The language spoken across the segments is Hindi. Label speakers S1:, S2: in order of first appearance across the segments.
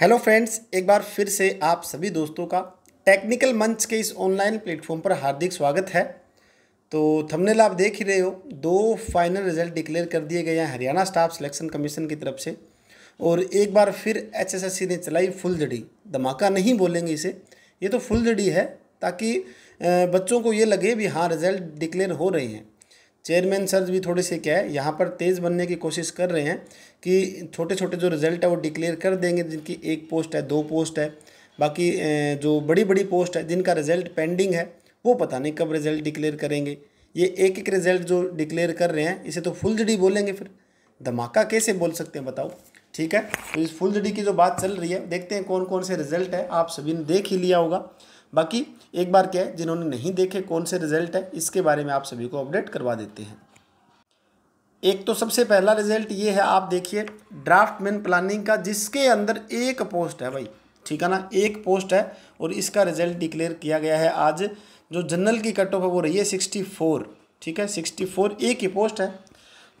S1: हेलो फ्रेंड्स एक बार फिर से आप सभी दोस्तों का टेक्निकल मंच के इस ऑनलाइन प्लेटफॉर्म पर हार्दिक स्वागत है तो थंबनेल आप देख ही रहे हो दो फाइनल रिजल्ट डिक्लेयर कर दिए गए हैं हरियाणा स्टाफ सिलेक्शन कमीशन की तरफ से और एक बार फिर एचएसएससी ने चलाई फुल जड़ी धमाका नहीं बोलेंगे इसे ये तो फुल जड़ी है ताकि बच्चों को ये लगे भी हाँ रिजल्ट डिक्लेयर हो रहे हैं चेयरमैन सर भी थोड़े से क्या है यहाँ पर तेज़ बनने की कोशिश कर रहे हैं कि छोटे छोटे जो रिजल्ट है वो डिक्लेयर कर देंगे जिनकी एक पोस्ट है दो पोस्ट है बाकी जो बड़ी बड़ी पोस्ट है जिनका रिजल्ट पेंडिंग है वो पता नहीं कब रिजल्ट डिक्लेयर करेंगे ये एक एक रिजल्ट जो डिक्लेयर कर रहे हैं इसे तो जडी बोलेंगे फिर धमाका कैसे बोल सकते हैं बताओ ठीक है तो इस जडी की जो बात चल रही है देखते हैं कौन कौन से रिजल्ट है आप सभी ने देख ही लिया होगा बाकी एक बार क्या है जिन्होंने नहीं देखे कौन से रिजल्ट है इसके बारे में आप सभी को अपडेट करवा देते हैं एक तो सबसे पहला रिजल्ट ये है आप देखिए ड्राफ्ट मैन प्लानिंग का जिसके अंदर एक पोस्ट है भाई ठीक है ना एक पोस्ट है और इसका रिजल्ट डिक्लेयर किया गया है आज जो जनरल की कट ऑफ है वो रही है सिक्सटी फोर ठीक है सिक्सटी फोर एक ही पोस्ट है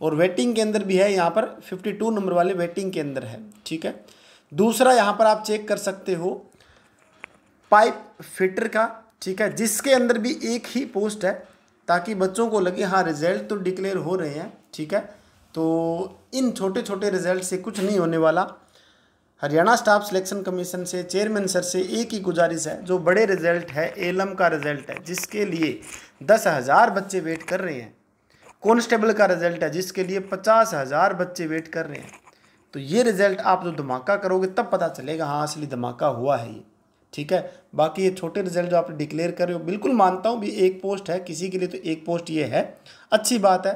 S1: और वेटिंग के अंदर भी है यहाँ पर फिफ्टी टू नंबर वाले वेटिंग के अंदर है ठीक है दूसरा यहाँ पर आप चेक कर सकते हो पाइप फिटर का ठीक है जिसके अंदर भी एक ही पोस्ट है ताकि बच्चों को लगे हाँ रिजल्ट तो डिक्लेयर हो रहे हैं ठीक है तो इन छोटे छोटे रिजल्ट से कुछ नहीं होने वाला हरियाणा स्टाफ सिलेक्शन कमीशन से चेयरमैन सर से एक ही गुजारिश है जो बड़े रिजल्ट है एलम का रिजल्ट है जिसके लिए दस हज़ार बच्चे वेट कर रहे हैं कॉन्स्टेबल का रिजल्ट है जिसके लिए पचास हज़ार बच्चे वेट कर रहे हैं तो ये रिजल्ट आप जो धमाका करोगे तब पता चलेगा हाँ असली धमाका हुआ है ये ठीक है बाकी ये छोटे रिजल्ट जो आपने डिक्लेयर कर रहे हो बिल्कुल मानता हूँ भी एक पोस्ट है किसी के लिए तो एक पोस्ट ये है अच्छी बात है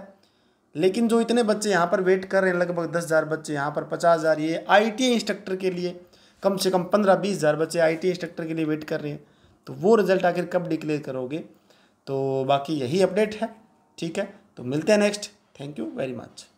S1: लेकिन जो इतने बच्चे यहाँ पर वेट कर रहे हैं लगभग दस हज़ार बच्चे यहाँ पर पचास हज़ार ये आई टी इंस्ट्रक्टर के लिए कम से कम पंद्रह बीस हज़ार बच्चे आई टी इंस्ट्रक्टर के लिए वेट कर रहे हैं तो वो रिज़ल्ट आखिर कब डिक्लेयर करोगे तो बाकी यही अपडेट है ठीक है तो मिलते हैं next thank you very much